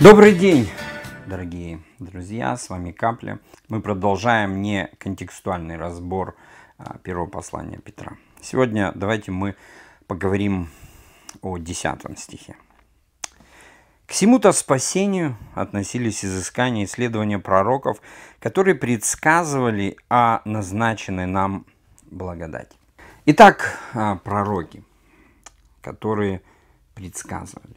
Добрый день, дорогие друзья, с вами Капля. Мы продолжаем не контекстуальный разбор а, первого послания Петра. Сегодня давайте мы поговорим о десятом стихе. К всему-то спасению относились изыскания и исследования пророков, которые предсказывали о назначенной нам благодати. Итак, а, пророки, которые предсказывали.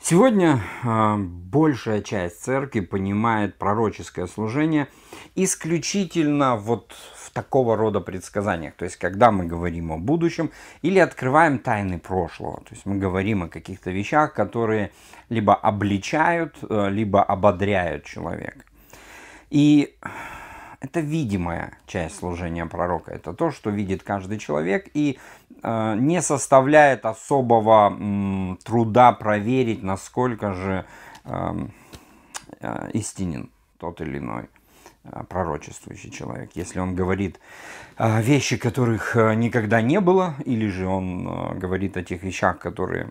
Сегодня э, большая часть церкви понимает пророческое служение исключительно вот в такого рода предсказаниях. То есть, когда мы говорим о будущем или открываем тайны прошлого. То есть, мы говорим о каких-то вещах, которые либо обличают, э, либо ободряют человека. И это видимая часть служения пророка. Это то, что видит каждый человек и э, не составляет особого м, труда проверить, насколько же э, э, истинен тот или иной э, пророчествующий человек. Если он говорит э, вещи, которых э, никогда не было, или же он говорит о тех вещах, которые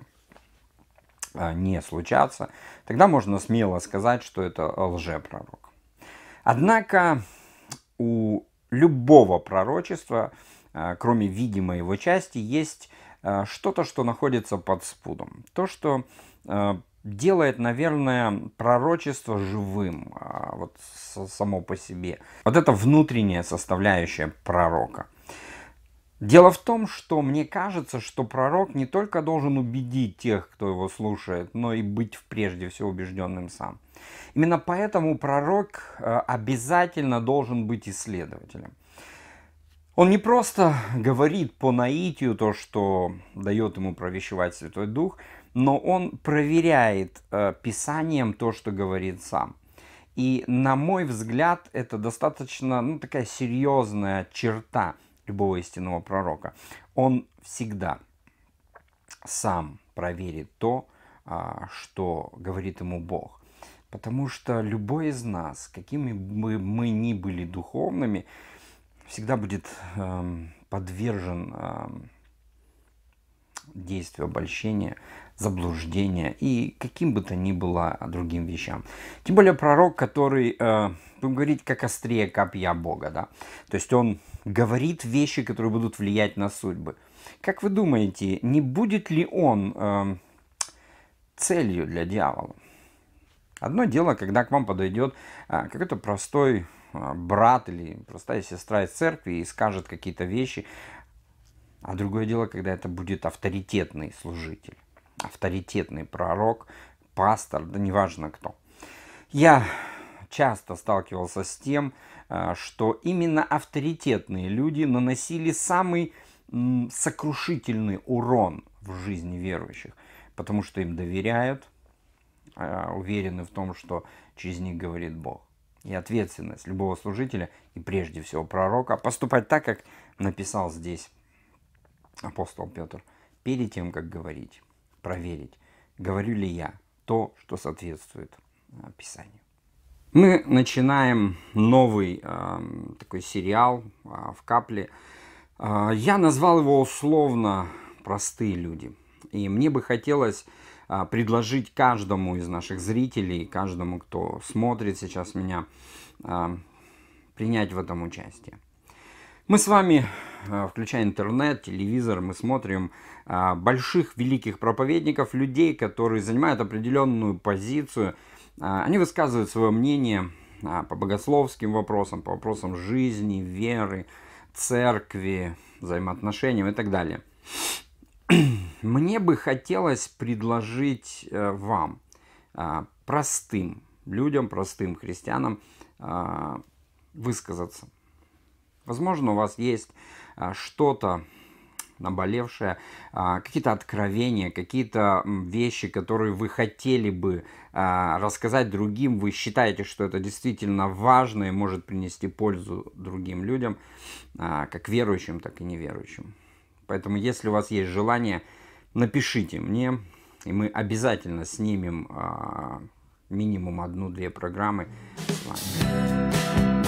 не случатся, тогда можно смело сказать, что это лжепророк. Однако у любого пророчества, а, кроме видимой его части, есть а, что-то, что находится под спудом. То, что а, делает, наверное, пророчество живым, вот само по себе. Вот это внутренняя составляющая пророка – Дело в том, что мне кажется, что пророк не только должен убедить тех, кто его слушает, но и быть прежде всего убежденным сам. Именно поэтому пророк э, обязательно должен быть исследователем. Он не просто говорит по наитию то, что дает ему провещевать Святой Дух, но он проверяет э, Писанием то, что говорит сам. И, на мой взгляд, это достаточно ну, такая серьезная черта – любого истинного пророка, он всегда сам проверит то, а, что говорит ему Бог. Потому что любой из нас, какими бы мы ни были духовными, всегда будет эм, подвержен эм, действию обольщения, заблуждения и каким бы то ни было другим вещам. Тем более пророк, который, э, будем говорить, как острее копья Бога, да, то есть он говорит вещи, которые будут влиять на судьбы. Как вы думаете, не будет ли он э, целью для дьявола? Одно дело, когда к вам подойдет э, какой-то простой э, брат или простая сестра из церкви и скажет какие-то вещи, а другое дело, когда это будет авторитетный служитель, авторитетный пророк, пастор, да неважно кто. Я часто сталкивался с тем, э, что именно авторитетные люди наносили самый сокрушительный урон в жизни верующих, потому что им доверяют, э, уверены в том, что через них говорит Бог. И ответственность любого служителя и прежде всего пророка поступать так, как написал здесь апостол Петр, перед тем, как говорить, проверить, говорю ли я то, что соответствует э, Писанию. Мы начинаем новый э, такой сериал э, в капле. Э, я назвал его условно «Простые люди». И мне бы хотелось э, предложить каждому из наших зрителей, каждому, кто смотрит сейчас меня, э, принять в этом участие. Мы с вами, включая интернет, телевизор, мы смотрим больших великих проповедников, людей, которые занимают определенную позицию – а, они высказывают свое мнение а, по богословским вопросам, по вопросам жизни, веры, церкви, взаимоотношениям и так далее. Мне бы хотелось предложить э, вам, а, простым людям, простым христианам, высказаться. Возможно, у вас есть что-то, наболевшее, а, какие-то откровения, какие-то вещи, которые вы хотели бы а, рассказать другим, вы считаете, что это действительно важно и может принести пользу другим людям, а, как верующим, так и неверующим. Поэтому, если у вас есть желание, напишите мне, и мы обязательно снимем минимум одну-две программы с вами.